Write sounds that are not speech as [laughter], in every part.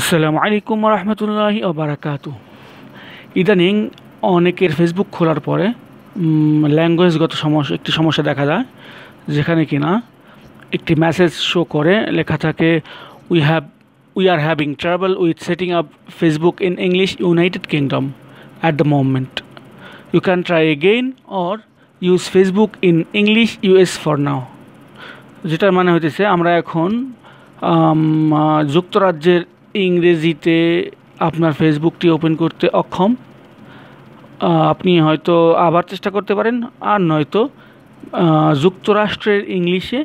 আসসালামু আলাইকুম রহমতুল্লাহি আবরাকাত ইদানিং অনেকের ফেসবুক খোলার পরে ল্যাঙ্গুয়েজগত সমস্যা একটি সমস্যা দেখা যায় যেখানে কিনা একটি মেসেজ শো করে লেখা থাকে we have we are having travel with setting up Facebook in English United Kingdom at the moment you can try again or use Facebook in English US for now যেটার মানে হইতেছে আমরা এখন যুক্তরাজ্যের ইংরেজিতে আপনার ফেসবুকটি ওপেন করতে অক্ষম আপনি হয়তো আবার চেষ্টা করতে পারেন আর নয়তো যুক্তরাষ্ট্রের ইংলিশে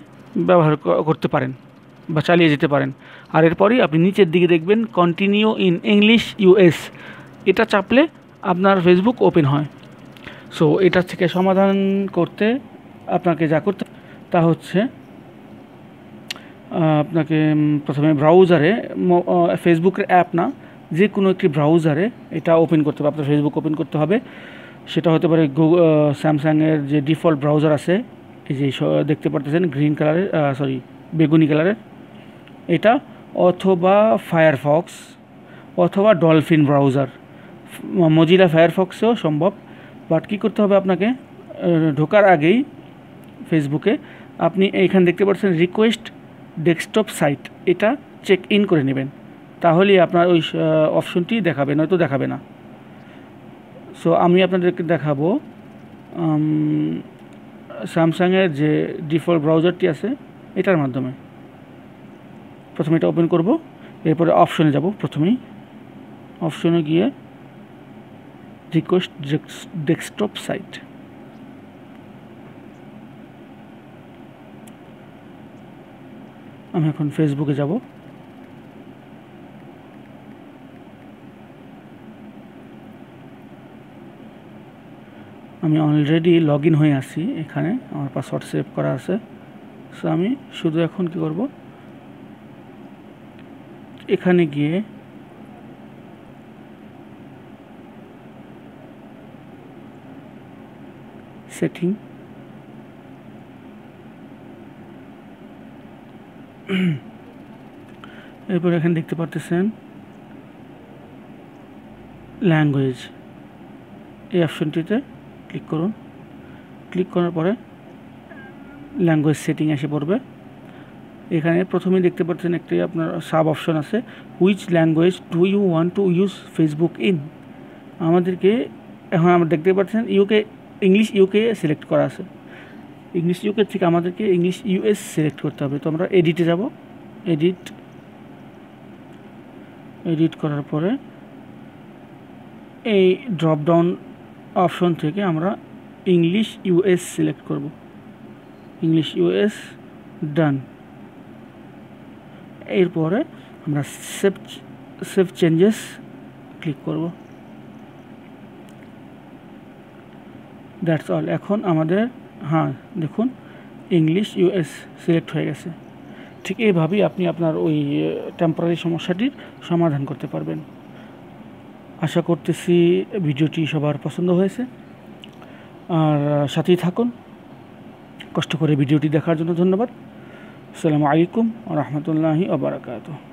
ব্যবহার করতে পারেন বা চালিয়ে যেতে পারেন আর এরপরই আপনি নিচের দিকে দেখবেন কন্টিনিউ ইন ইংলিশ ইউএস এটা চাপলে আপনার ফেসবুক ওপেন হয় সো এটা থেকে সমাধান করতে আপনাকে যা করতে তা হচ্ছে আপনাকে প্রথমে ব্রাউজারে ফেসবুকের অ্যাপ না যে কোনো একটি ব্রাউজারে এটা ওপেন করতে হবে আপনার ফেসবুক ওপেন করতে হবে সেটা হতে পারে গুগল স্যামসাংয়ের যে ডিফল্ট ব্রাউজার আছে এই যে দেখতে পারতেছেন গ্রিন কালারের সরি বেগুনি কালারের এটা অথবা ফায়ারফক্স অথবা ডলফিন ব্রাউজার মজিলা ফায়ারফক্সেও সম্ভব বাট কী করতে হবে আপনাকে ঢোকার আগেই ফেসবুকে আপনি এইখানে দেখতে পাচ্ছেন রিকোয়েস্ট ডেস্কটপ সাইট এটা চেক ইন করে নেবেন তাহলেই আপনার ওই অপশনটি দেখাবে নয়তো দেখাবে না সো আমি আপনাদেরকে দেখাবো স্যামসাংয়ের যে ডিফল্ট ব্রাউজারটি আছে এটার মাধ্যমে প্রথমে এটা ওপেন করব এরপরে অপশনে যাব প্রথমেই অপশনে গিয়ে রিকোয়েস্ট ডেস্কটপ সাইট আমি এখন ফেসবুকে যাব আমি অলরেডি লগ ইন হয়ে আছি এখানে আমার পাসওয়ার্ড সেভ করা আছে সো আমি শুধু এখন কি করব এখানে গিয়ে সেটিং [clears throat] এরপর এখানে দেখতে পারতেছেন ল্যাঙ্গুয়েজ এই অপশনটিতে ক্লিক করুন ক্লিক করার পরে ল্যাঙ্গুয়েজ সেটিং এসে পড়বে এখানে প্রথমে দেখতে পাচ্ছেন একটি আপনার সাব অপশন আছে which language do you want to use Facebook in আমাদেরকে এখন আমরা দেখতে পাচ্ছেন ইউকে ইংলিশ ইউকে সিলেক্ট করা আছে ইংলিশ ইউকে থেকে আমাদেরকে ইংলিশ ইউএস সিলেক্ট করতে হবে তো আমরা এডিটে যাব এডিট এডিট করার পরে এই ড্রপডাউন অপশন থেকে আমরা ইংলিশ ইউএস সিলেক্ট করব ইংলিশ ইউএস ডান এরপরে আমরা সেভ সেভ চেঞ্জেস ক্লিক করব দ্যাটস অল এখন আমাদের হ্যাঁ দেখুন ইংলিশ ইউএস সিলেক্ট হয়ে গেছে ঠিক এইভাবেই আপনি আপনার ওই টেম্পোরারি সমস্যাটির সমাধান করতে পারবেন আশা করতেছি ভিডিওটি সবার পছন্দ হয়েছে আর সাথেই থাকুন কষ্ট করে ভিডিওটি দেখার জন্য ধন্যবাদ আসসালামু আলাইকুম রহমতুল্লাহি আবরাকাতু